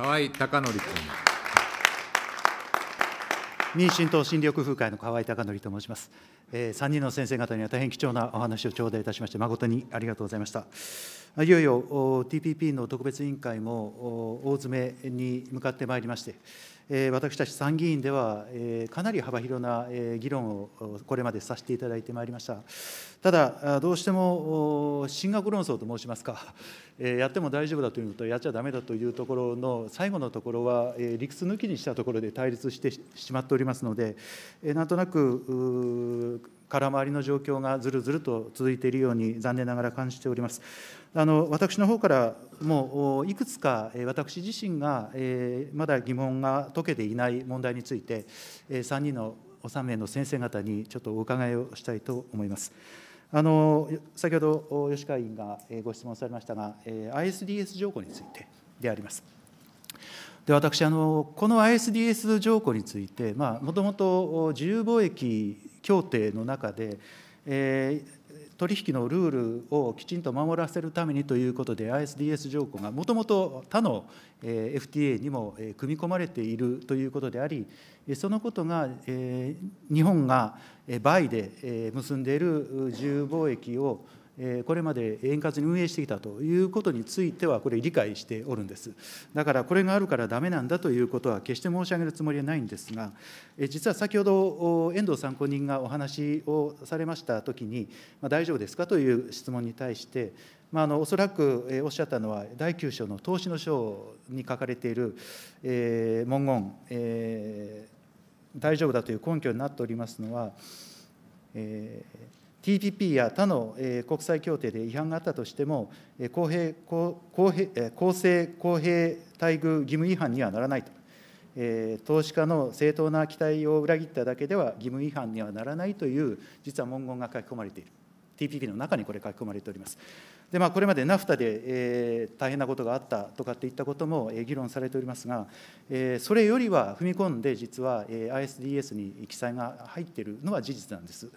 河井孝典君。民進党新緑風会の河井孝則と申します。3人の先生方には大変貴重なお話を頂戴いたしまして、誠にありがとうございました。いよいよ TPP の特別委員会も大詰めに向かってまいりまして、私たち参議院では、かなり幅広な議論をこれまでさせていただいてまいりました。ただ、どうしても進学論争と申しますか、やっても大丈夫だというのと、やっちゃだめだというところの最後のところは、理屈抜きにしたところで対立してしまっておりますので、なんとなく空回りの状況がずるずると続いているように、残念ながら感じております。あの私の方からもういくつか私自身が、えまだ疑問が解けていない問題について、えー、3人のお3名の先生方にちょっとお伺いをしたいと思います。あの先ほど吉川委員がご質問されましたが、え ISDS 条項についてであります。で私あの、この ISDS 条項について、もともと自由貿易協定の中で、えー、取引のルールをきちんと守らせるためにということで ISDS 条項がもともと他の FTA にも組み込まれているということでありそのことが日本が倍で結んでいる自由貿易をこれまで円滑に運営してきたということについては、これ、理解しておるんです。だから、これがあるからだめなんだということは、決して申し上げるつもりはないんですが、実は先ほど、遠藤参考人がお話をされましたときに、大丈夫ですかという質問に対して、まあ、あのおそらくおっしゃったのは、第9章の投資の章に書かれている、えー、文言、えー、大丈夫だという根拠になっておりますのは、えー TPP や他の国際協定で違反があったとしても、公平公平公正公平待遇義務違反にはならないと、投資家の正当な期待を裏切っただけでは義務違反にはならないという、実は文言が書き込まれている、TPP の中にこれ、書き込まれております。でまあ、これまで NAFTA で、えー、大変なことがあったとかっていったことも、えー、議論されておりますが、えー、それよりは踏み込んで、実は、えー、ISDS に記載が入っているのは事実なんです。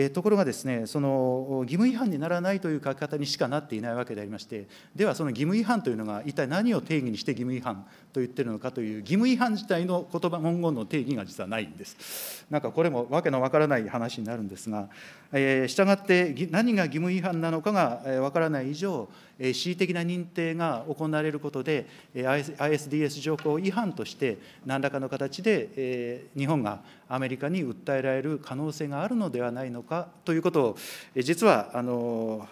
えところがですね、その義務違反にならないという書き方にしかなっていないわけでありまして、ではその義務違反というのが一体何を定義にして義務違反と言ってるのかという、義務違反自体の言葉文言の定義が実はないんです。なんかこれもわけのわからない話になるんですが、えー、したがって何が義務違反なのかがわからない以上、恣意的な認定が行われることで、ISDS 条項違反として、何らかの形で日本がアメリカに訴えられる可能性があるのではないのか。かということを、実はあの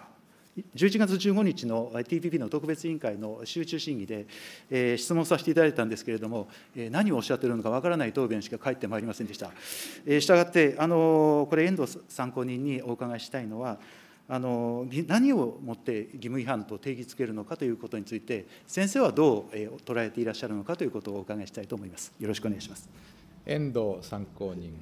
11月15日の TPP の特別委員会の集中審議で、えー、質問させていただいたんですけれども、えー、何をおっしゃっているのかわからない答弁しか返ってまいりませんでした。えー、したがって、あのこれ、遠藤参考人にお伺いしたいのは、あの何をもって義務違反と定義つけるのかということについて、先生はどう、えー、捉えていらっしゃるのかということをお伺いしたいと思います。よろしくお願いします遠藤参考人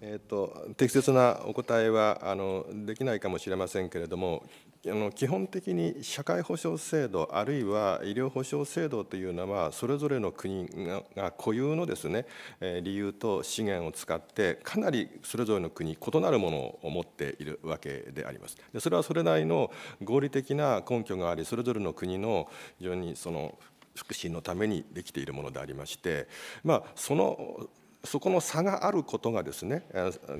えーと、適切なお答えはあのできないかもしれませんけれどもあの基本的に社会保障制度あるいは医療保障制度というのはそれぞれの国がが固有のですねえ理由と資源を使ってかなりそれぞれの国異なるものを持っているわけでありますでそれはそれなりの合理的な根拠がありそれぞれの国の非常にその福祉のためにできているものでありまして、まあ、そのそこの差があることがですね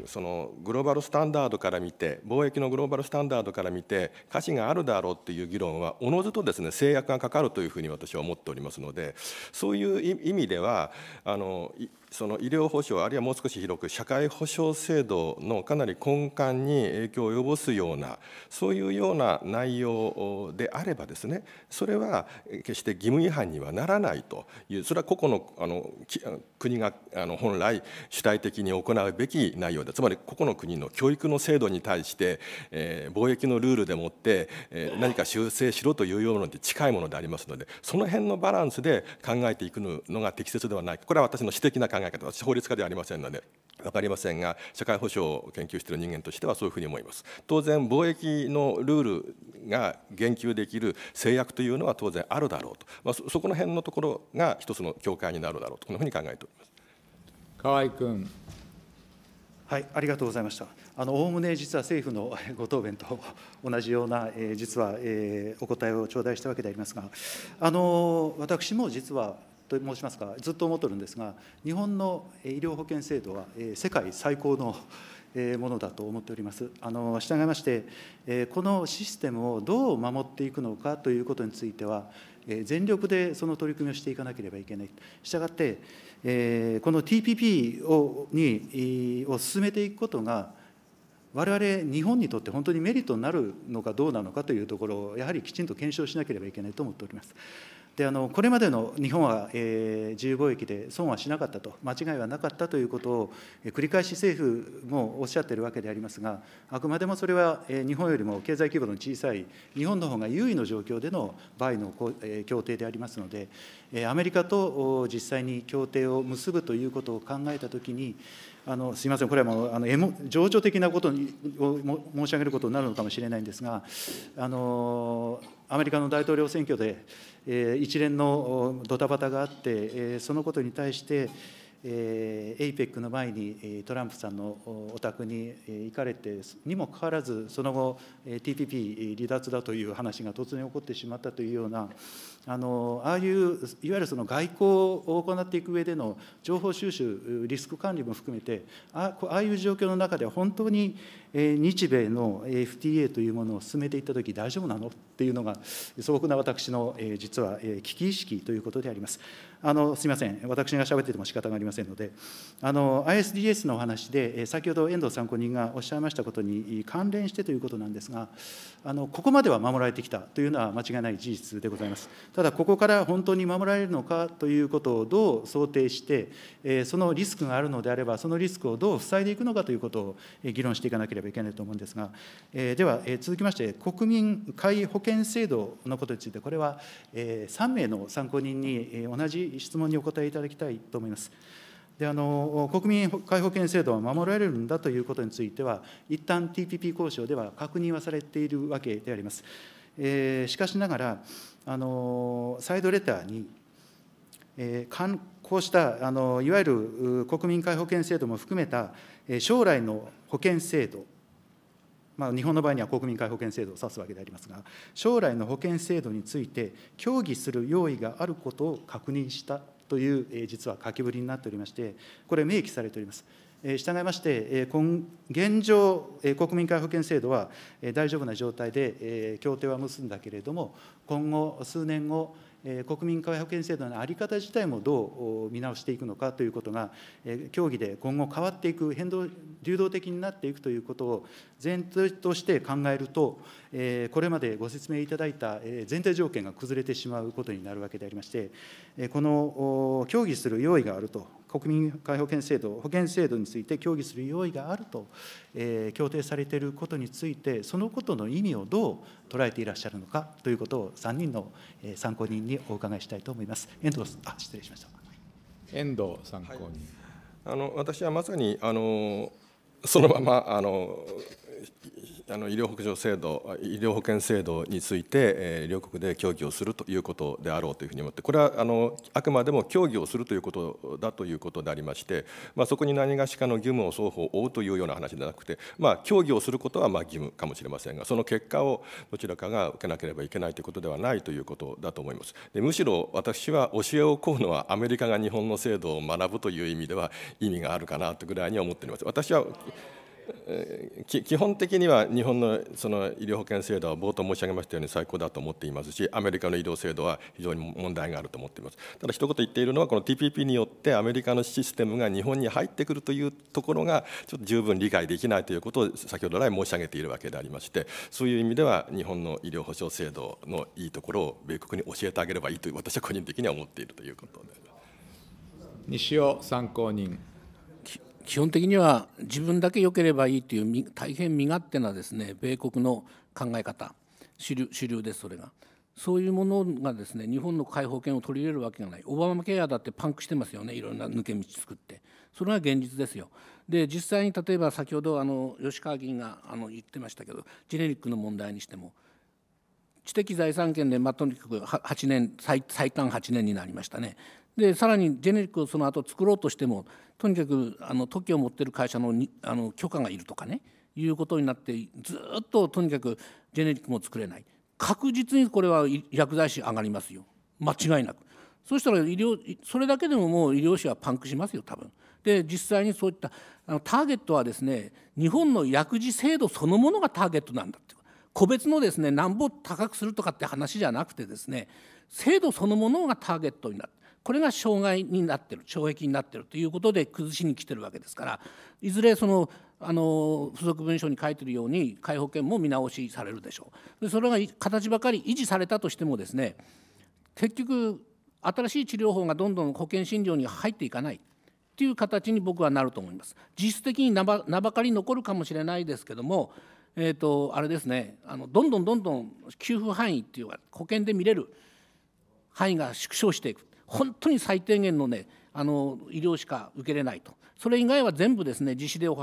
そのグローバルスタンダードから見て貿易のグローバルスタンダードから見て価値があるだろうという議論はおのずとですね制約がかかるというふうに私は思っておりますのでそういう意味ではあのその医療保障あるいはもう少し広く社会保障制度のかなり根幹に影響を及ぼすようなそういうような内容であればですねそれは決して義務違反にはならないというそれは個々のあの国があの本来主体的に行うべき内容でつまり個々の国の教育の制度に対して、えー、貿易のルールでもって、えー、何か修正しろというようなので近いものでありますのでその辺のバランスで考えていくのが適切ではないかこれは私の私的な考考え方、私、法律家ではありませんので、分かりませんが、社会保障を研究している人間としてはそういうふうに思います。当然、貿易のルールが言及できる制約というのは当然あるだろうと、まあ、そこの辺のところが一つの境界になるだろうと、このふうに考えております。河合君。はい、ありがとうございました。あの概ね実は政府の ご答弁と同じような、えー、実は、えー、お答えを頂戴したわけでありますが、あの私も実はと申しますか、ずっと思っとるんですが、日本の医療保険制度は世界最高のものだと思っております。あの従いまして、このシステムをどう守っていくのかということについては、全力でその取り組みをしていかなければいけない、したがって、この TPP をにを進めていくことが、われわれ日本にとって本当にメリットになるのかどうなのかというところを、やはりきちんと検証しなければいけないと思っております。であのこれまでの日本は、えー、自由貿易で損はしなかったと、間違いはなかったということを、えー、繰り返し政府もおっしゃっているわけでありますが、あくまでもそれは、えー、日本よりも経済規模の小さい、日本の方が優位の状況での場合の、えー、協定でありますので、えー、アメリカと実際に協定を結ぶということを考えたときに、あのすみません、これはもうあの情緒的なことを申し上げることになるのかもしれないんですが、あのーアメリカの大統領選挙で一連のドタバタがあって、そのことに対して、えー、APEC の前にトランプさんのお宅に行かれてにもかかわらず、その後、TPP 離脱だという話が突然起こってしまったというような、あのああいういわゆるその外交を行っていく上での情報収集、リスク管理も含めて、ああいう状況の中では本当に日米の FTA というものを進めていったとき、大丈夫なのっていうのが、素朴な私の実は危機意識ということであります。あのすみません、私が喋ってても仕方がありませんので、の ISDS のお話で、先ほど遠藤参考人がおっしゃいましたことに関連してということなんですが、あのここまでは守られてきたというのは間違いない事実でございます。ただ、ここから本当に守られるのかということをどう想定して、そのリスクがあるのであれば、そのリスクをどう塞いでいくのかということを議論していかなければいけないと思うんですが、では続きまして、国民皆保険制度のことについて、これは3名の参考人に同じ質問にお答えいただきたいと思います。であの国民皆保険制度は守られるんだということについては、一旦 TPP 交渉では確認はされているわけであります。えー、しかしながら、あのサイドレターに、えー、こうしたあのいわゆる国民皆保険制度も含めた、えー、将来の保険制度まあ、日本の場合には国民皆保険制度を指すわけでありますが、将来の保険制度について協議する用意があることを確認したという、えー、実は書きぶりになっておりまして、これ、明記されております。従いまして、現状、国民皆保険制度は大丈夫な状態で協定は結んだけれども、今後、数年後、国民皆保険制度の在り方自体もどう見直していくのかということが、協議で今後変わっていく、変動、流動的になっていくということを前提として考えると、これまでご説明いただいた前提条件が崩れてしまうことになるわけでありまして、この協議する用意があると国民皆保険制度、保険制度について協議する用意があると、えー、協定されていることについて、そのことの意味をどう捉えていらっしゃるのかということを、3人の参考人にお伺いしたいと思います。遠藤あ失礼しました遠藤参考人、はい、あの私はまさにあのそのままあのあの医療保制度、医療保険制度について、えー、両国で協議をするということであろうというふうに思って、これはあのあくまでも協議をするということだということでありまして、まあ、そこに何がしかの義務を双方負うというような話ではなくて、まあ、協議をすることはまあ義務かもしれませんが、その結果をどちらかが受けなければいけないということではないということだと思います。でむしろ私は教えを請うのは、アメリカが日本の制度を学ぶという意味では、意味があるかなとぐらいには思っております。私は基本的には日本のその医療保険制度は冒頭申し上げましたように最高だと思っていますし、アメリカの医療制度は非常に問題があると思っています。ただ、一言言っているのは、この TPP によってアメリカのシステムが日本に入ってくるというところが、ちょっと十分理解できないということを先ほど来申し上げているわけでありまして、そういう意味では、日本の医療保障制度のいいところを米国に教えてあげればいいと、私は個人的には思っているということで西尾参考人。基本的には自分だけ良ければいいという大変身勝手なですね米国の考え方主流主流ですそれが。そういうものがですね日本の解放権を取り入れるわけがないオバマケアだってパンクしてますよねいろんな抜け道作ってそれが現実ですよで実際に例えば先ほどあの吉川議員があの言ってましたけどジェネリックの問題にしても知的財産権で、まあ、とにかく8年最短8年になりましたねでさらにジェネリックをその後作ろうとしてもとにかくあの時を持ってる会社のにあの許可がいるとかねいうことになってずっととにかくジェネリックも作れない確実にこれは薬剤師上がりますよ間違いなくそしたら医療それだけでももう医療士はパンクしますよ多分で実際にそういったあのターゲットはですね日本の薬事制度そのものがターゲットなんだって個別のですねなんぼ高くするとかって話じゃなくてですね制度そのものがターゲットになってこれが障害になってる懲役になってるということで崩しに来てるわけですからいずれそのあの付属文書に書いてるように皆保険も見直しされるでしょうでそれが形ばかり維持されたとしてもですね結局新しい治療法がどんどん保険診療に入っていかないという形に僕はなると思います実質的に名ばかり残るかもしれないですけどもえーと、とあれですねあのどんどんどんどん給付範囲っていうか保険で見れる範囲が縮小していく本当に最低限の,、ね、あの医療しか受けれないと。それ以外は全部ですね自費でお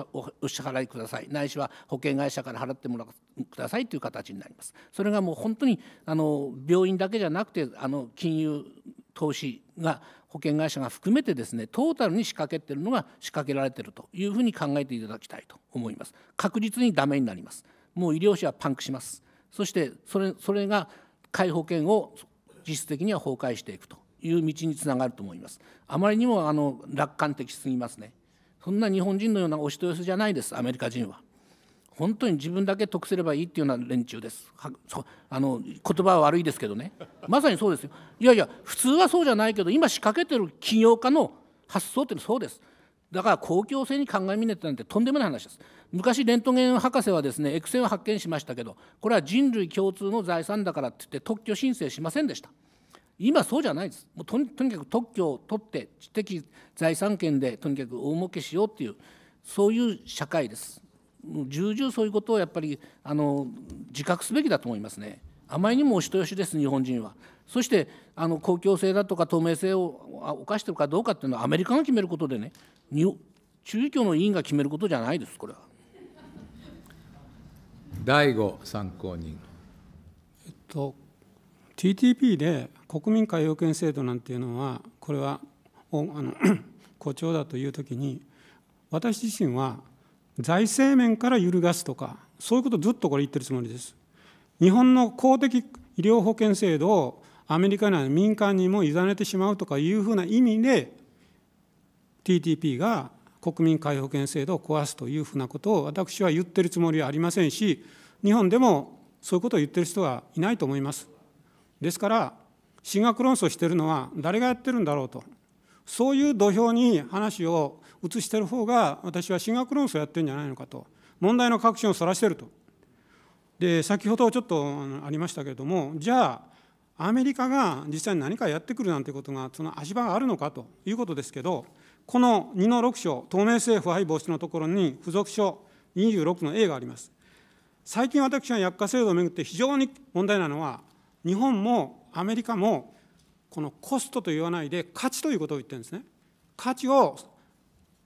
支払いくださいないしは保険会社から払ってもらうくださいという形になりますそれがもう本当にあの病院だけじゃなくてあの金融投資が保険会社が含めてですねトータルに仕掛けているのが仕掛けられているというふうに考えていただきたいと思います確実にダメになりますもう医療費はパンクしますそしてそれそれが皆保険を実質的には崩壊していくという道につながると思いますあまりにもあの楽観的すぎますねそんな日本人のようなお人よしじゃないですアメリカ人は本当に自分だけ得すればいいっていうような連中ですはそあの言葉は悪いですけどねまさにそうですよいやいや普通はそうじゃないけど今仕掛けてる起業家の発想ってのはそうですだから公共性に考えみねってなんてとんでもない話です昔レントゲン博士はですね X 線を発見しましたけどこれは人類共通の財産だからって言って特許申請しませんでした今そうじゃないですもうとにかく特許を取って知的財産権でとにかく大儲けしようっていうそういう社会ですもう重々そういうことをやっぱりあの自覚すべきだと思いますねあまりにもお人よしです日本人はそしてあの公共性だとか透明性を犯してるかどうかっていうのはアメリカが決めることでね中教の委員が決めることじゃないですこれは第5参考人えっと TTP で国民皆養険制度なんていうのはこれはあの 誇張だというときに私自身は財政面から揺るがすとかそういうことをずっとこれ言ってるつもりです。日本の公的医療保険制度をアメリカど民間にも委ねてしまうとかいうふうな意味で TTP が国民皆保険制度を壊すというふうなことを私は言ってるつもりはありませんし日本でもそういうことを言ってる人はいないと思います。ですから進学論争してるのは誰がやってるんだろうとそういう土俵に話を移してる方が私は進学論争やってるんじゃないのかと問題の確信をそらしてるとで先ほどちょっとありましたけれどもじゃあアメリカが実際に何かやってくるなんてことがその足場があるのかということですけどこの2の6章透明性腐敗防止のところに付属書26の A があります最近私は薬価制度をめぐって非常に問題なのは日本もアメリカもこのコストと言わないで価値ということを言ってるんですね価値を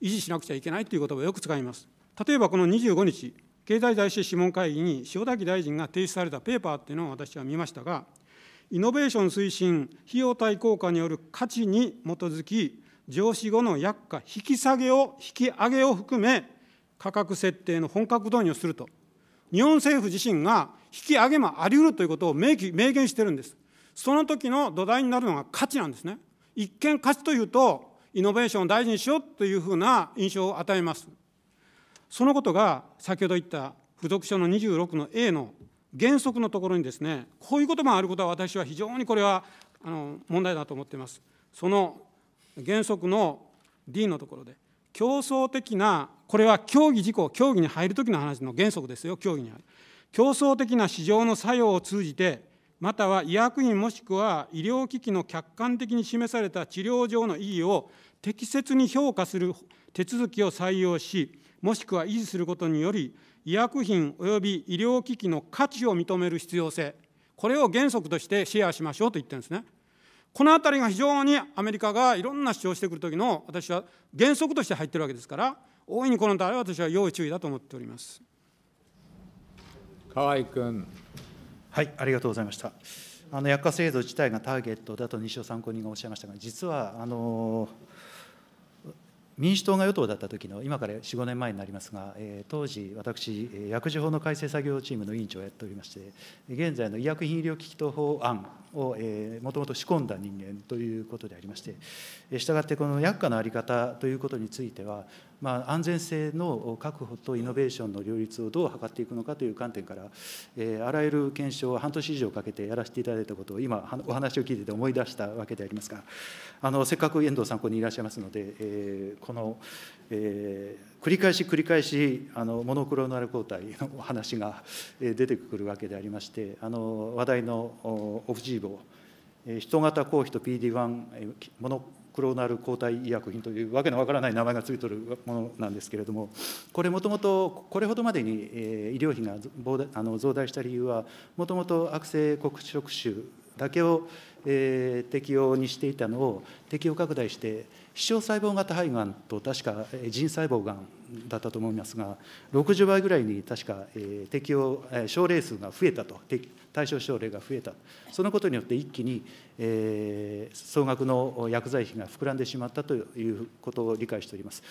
維持しなくちゃいけないという言葉をよく使います例えばこの25日経済財政諮問会議に塩崎大臣が提出されたペーパーっていうのを私は見ましたがイノベーション推進費用対効果による価値に基づき上司後の薬価引き下げを引き上げを含め価格設定の本格導入をすると日本政府自身が引き上げもありうるということを明記明言してるんですその時の土台になるのが価値なんですね。一見価値というと、イノベーションを大事にしようというふうな印象を与えます。そのことが、先ほど言った付属書の26の A の原則のところにですね、こういうこともあることは私は非常にこれはあの問題だと思っています。その原則の D のところで、競争的な、これは競技事項、競技に入るときの話の原則ですよ、競技に入る。競争的な市場の作用を通じて、または医薬品もしくは医療機器の客観的に示された治療上の意義を適切に評価する手続きを採用し、もしくは維持することにより、医薬品及び医療機器の価値を認める必要性、これを原則としてシェアしましょうと言ってるんですね。このあたりが非常にアメリカがいろんな主張してくるときの私は原則として入ってるわけですから、大いにこのあたりは私は要注意だと思っております。河合君。はい、ありがとうございました。あの薬価制度自体がターゲットだと西尾参考人がおっしゃいましたが、実はあの民主党が与党だった時の、今から4、5年前になりますが、えー、当時、私、薬事法の改正作業チームの委員長をやっておりまして、現在の医薬品医療機器等法案をもともと仕込んだ人間ということでありまして、したがってこの薬価の在り方ということについては、まあ、安全性の確保とイノベーションの両立をどう図っていくのかという観点から、えー、あらゆる検証を半年以上かけてやらせていただいたことを今、お話を聞いてて思い出したわけでありますが、あのせっかく遠藤さん、ここにいらっしゃいますので、えー、この、えー、繰り返し繰り返しあの、モノクロアル抗体のお話が出てくるわけでありまして、あの話題のオフジ人型抗ヒと PD1、モノクローナル抗体医薬品というわけのわからない名前がついているものなんですけれども、これ、もともとこれほどまでに医療費が増大した理由は、もともと悪性黒色腫だけを適用にしていたのを適用拡大して、視床細胞型肺がんと確か腎細胞がんだったと思いますが、60倍ぐらいに確か適用、症例数が増えたと、対象症例が増えた、そのことによって一気にえー、総額の薬剤費が膨らんでしまったということを理解しております。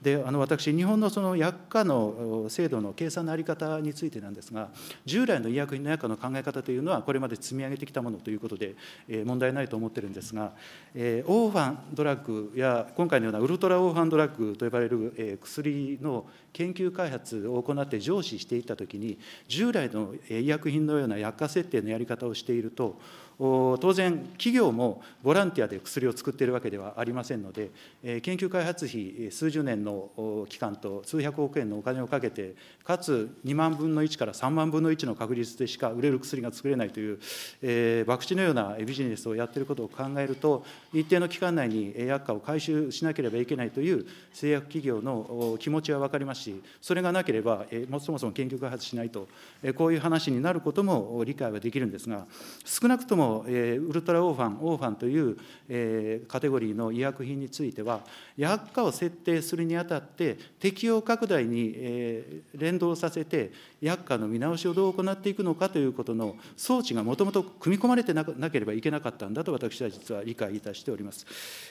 であの私、日本のその薬価の制度の計算の在り方についてなんですが、従来の医薬品の薬価の考え方というのは、これまで積み上げてきたものということで、えー、問題ないと思ってるんですが、えー、オーファンドラッグや、今回のようなウルトラオーファンドラッグと呼ばれる、えー、薬の研究開発を行って上司していったときに、従来の医薬品のような薬価設定のやり方をしていると、当然、企業もボランティアで薬を作っているわけではありませんので、研究開発費数十年の期間と数百億円のお金をかけて、かつ2万分の1から3万分の1の確率でしか売れる薬が作れないという、え博打のようなビジネスをやっていることを考えると、一定の期間内に薬価を回収しなければいけないという製薬企業の気持ちは分かりますし、それがなければ、えそもそも研究開発しないと、こういう話になることも理解はできるんですが、少なくともえウルトラオーファン、オーファンという、えカテゴリーの医薬品については、薬価を設定するにあたって、適用拡大に、え連動させて、薬価の見直しをどう行っていくのかということの装置がもともと組み込まれてなければいけなかったんだと、私は実は理解いたしております。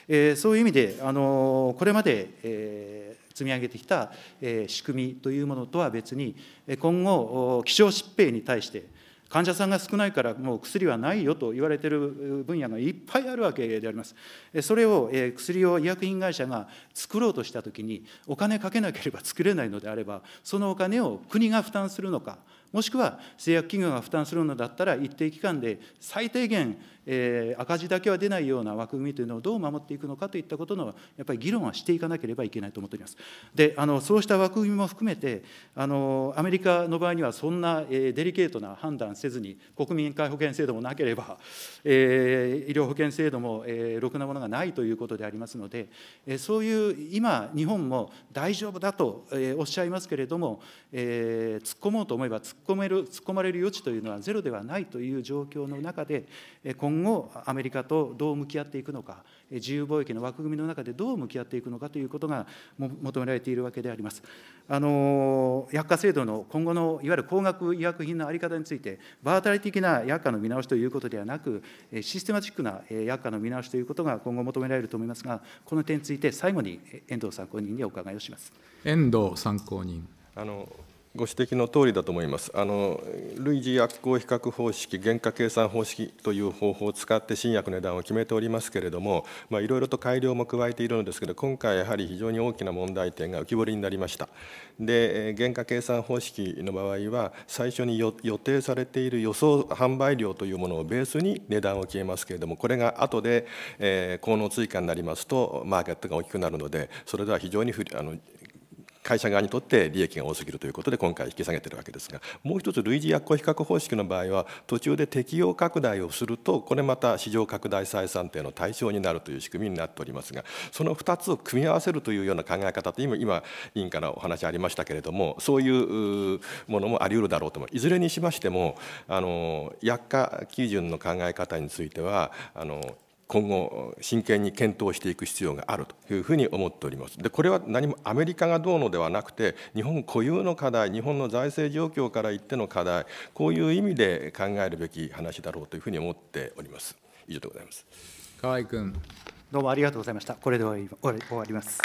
えそういう意味で、あのこれまで、え積み上げてきた仕組みというものとは別に、今後、希少疾病に対して、患者さんが少ないからもう薬はないよと言われている分野がいっぱいあるわけであります。それを薬を医薬品会社が作ろうとしたときに、お金かけなければ作れないのであれば、そのお金を国が負担するのか、もしくは製薬企業が負担するのだったら、一定期間で最低限、えー、赤字だけは出ないような枠組みというのをどう守っていくのかといったことの、やっぱり議論はしていかなければいけないと思っております。で、あのそうした枠組みも含めてあの、アメリカの場合にはそんな、えー、デリケートな判断せずに、国民皆保険制度もなければ、えー、医療保険制度も、えー、ろくなものがないということでありますので、えー、そういう今、日本も大丈夫だと、えー、おっしゃいますけれども、えー、突っ込もうと思えば突っ込める、突っ込まれる余地というのはゼロではないという状況の中で、今後、今後、アメリカとどう向き合っていくのか、自由貿易の枠組みの中でどう向き合っていくのかということが求められているわけであります。あの薬価制度の今後のいわゆる高額医薬品の在り方について、場当たり的な薬価の見直しということではなく、システマチックな薬価の見直しということが今後求められると思いますが、この点について、最後に遠藤参考人にお伺いをします。遠藤参考人あのご指摘の通りだと思います。あの類似薬効比較方式、原価計算方式という方法を使って新薬の値段を決めておりますけれども、まいろいろと改良も加えているのですけど、今回やはり非常に大きな問題点が浮き彫りになりました。で、原価計算方式の場合は、最初に予定されている予想販売量というものをベースに値段を決めますけれども、これが後で、えー、効能追加になりますと、マーケットが大きくなるので、それでは非常にあの会社側にとって利益が多すぎるということで今回引き下げてるわけですがもう一つ類似薬効比較方式の場合は途中で適用拡大をするとこれまた市場拡大再算定の対象になるという仕組みになっておりますがその2つを組み合わせるというような考え方と今今委員からお話ありましたけれどもそういうものもあり得るだろうと思いいずれにしましてもあの薬価基準の考え方についてはあの今後、真剣に検討していく必要があるというふうに思っております。でこれは何もアメリカがどうのではなくて、日本固有の課題、日本の財政状況から言っての課題、こういう意味で考えるべき話だろうというふうに思っております。以上でございます河合君どうもありがとうございました。これで終わります。